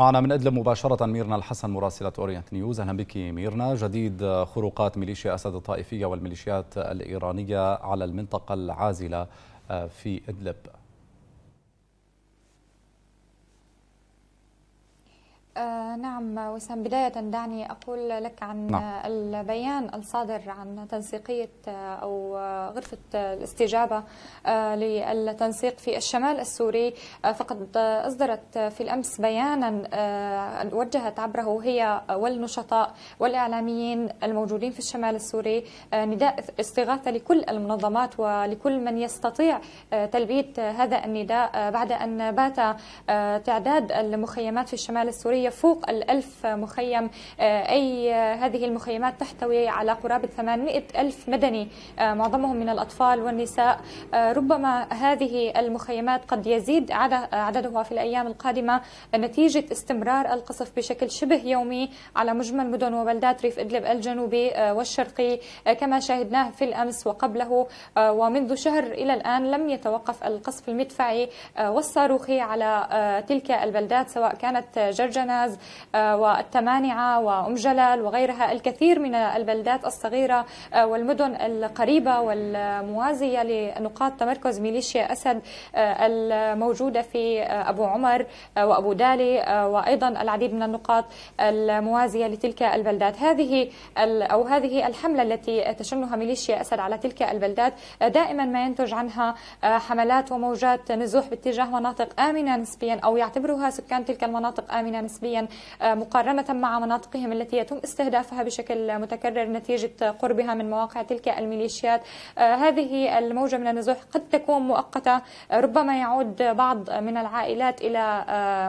معنا من ادلب مباشره ميرنا الحسن مراسله اورينت نيوز اهلا بك ميرنا جديد خروقات ميليشيا اسد الطائفيه والميليشيات الايرانيه على المنطقه العازله في ادلب آه، نعم وسام بداية دعني أقول لك عن نعم. البيان الصادر عن تنسيقية آه، أو آه، غرفة الاستجابة للتنسيق في الشمال السوري فقد أصدرت في الأمس بيانا وجهت عبره هي والنشطاء والإعلاميين الموجودين في الشمال السوري نداء استغاثة لكل المنظمات ولكل من يستطيع تلبية هذا النداء بعد أن بات تعداد المخيمات في الشمال السوري يفوق الألف مخيم آه، أي آه، هذه المخيمات تحتوي على قرابة 800 ألف مدني آه، معظمهم من الأطفال والنساء ربما هذه المخيمات قد يزيد عددها في الأيام القادمة نتيجة استمرار القصف بشكل شبه يومي على مجمل مدن وبلدات ريف إدلب الجنوبي والشرقي كما شاهدناه في الأمس وقبله ومنذ شهر إلى الآن لم يتوقف القصف المدفعي والصاروخي على تلك البلدات سواء كانت جرجنة كركنز آه، والتمانعة وأم جلال وغيرها الكثير من البلدات الصغيرة آه، والمدن القريبة والموازية لنقاط تمركز ميليشيا أسد آه، الموجودة في أبو عمر وأبو دالي وأيضا العديد من النقاط الموازية لتلك البلدات هذه أو هذه الحملة التي تشنها ميليشيا أسد على تلك البلدات دائما ما ينتج عنها حملات وموجات نزوح باتجاه مناطق آمنة نسبيا أو يعتبرها سكان تلك المناطق آمنة نسبيا نسبيا آه، مقارنة مع مناطقهم التي يتم استهدافها بشكل متكرر نتيجة قربها من مواقع تلك الميليشيات آه، هذه الموجة من النزوح قد تكون مؤقتة آه، ربما يعود بعض من العائلات إلى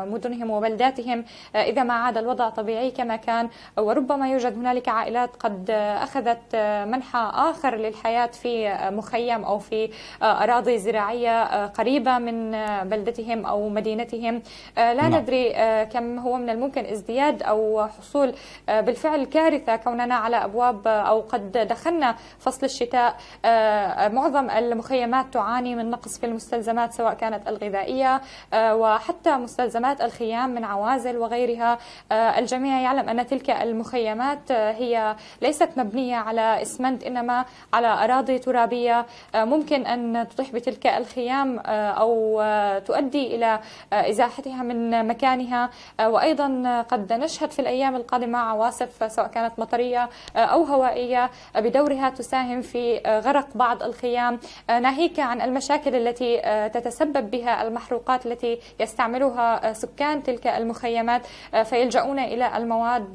مدنهم وبلداتهم إذا ما عاد الوضع طبيعي كما كان وربما يوجد هنالك عائلات قد أخذت منحى آخر للحياة في مخيم أو في أراضي زراعية قريبة من بلدتهم أو مدينتهم لا نعم. ندري كم هو من من الممكن ازدياد أو حصول آه، بالفعل كارثة كوننا على أبواب آه، أو قد دخلنا فصل الشتاء آه، معظم المخيمات تعاني من نقص في المستلزمات سواء كانت الغذائية وحتى مستلزمات الخيام من عوازل وغيرها الجميع يعلم أن تلك المخيمات هي ليست مبنية على إسمنت إنما على أراضي ترابية ممكن أن تطيح بتلك الخيام أو تؤدي إلى إزاحتها من مكانها وأيضا أيضا قد نشهد في الأيام القادمة عواصف سواء كانت مطرية أو هوائية بدورها تساهم في غرق بعض الخيام ناهيك عن المشاكل التي تتسبب بها المحروقات التي يستعملها سكان تلك المخيمات فيلجؤون إلى المواد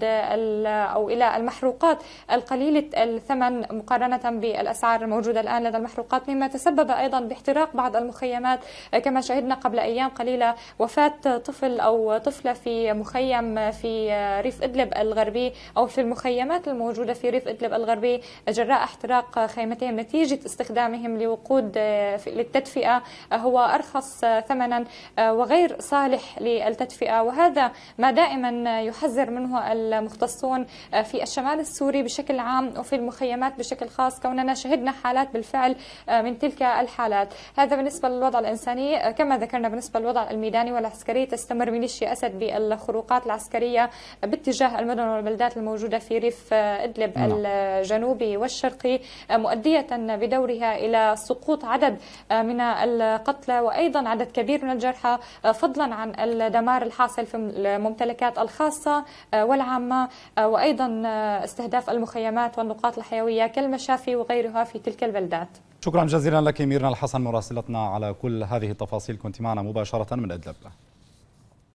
أو إلى المحروقات القليلة الثمن مقارنة بالأسعار الموجودة الآن لدى المحروقات مما تسبب أيضا باحتراق بعض المخيمات كما شهدنا قبل أيام قليلة وفاة طفل أو طفلة في مخيم في ريف إدلب الغربي أو في المخيمات الموجودة في ريف إدلب الغربي جراء احتراق خيمتهم نتيجة استخدامهم لوقود للتدفئة هو أرخص ثمنا وغير صالح للتدفئة وهذا ما دائما يحذر منه المختصون في الشمال السوري بشكل عام وفي المخيمات بشكل خاص كوننا شهدنا حالات بالفعل من تلك الحالات هذا بالنسبة للوضع الإنساني كما ذكرنا بالنسبة للوضع الميداني والعسكري تستمر ميليشيا أسد بالخروج الخروقات العسكرية باتجاه المدن والبلدات الموجودة في ريف آه، إدلب نعم. الجنوبي والشرقي آه، مؤدية بدورها إلى سقوط عدد آه، من القتلى وأيضا عدد كبير من الجرحى فضلا عن الدمار الحاصل في الممتلكات الخاصة والعامة وأيضا استهداف المخيمات والنقاط الحيوية كالمشافي وغيرها في تلك البلدات شكرا جزيلا لك ميرنا الحسن مراسلتنا على كل هذه التفاصيل كنت معنا مباشرة من أدلب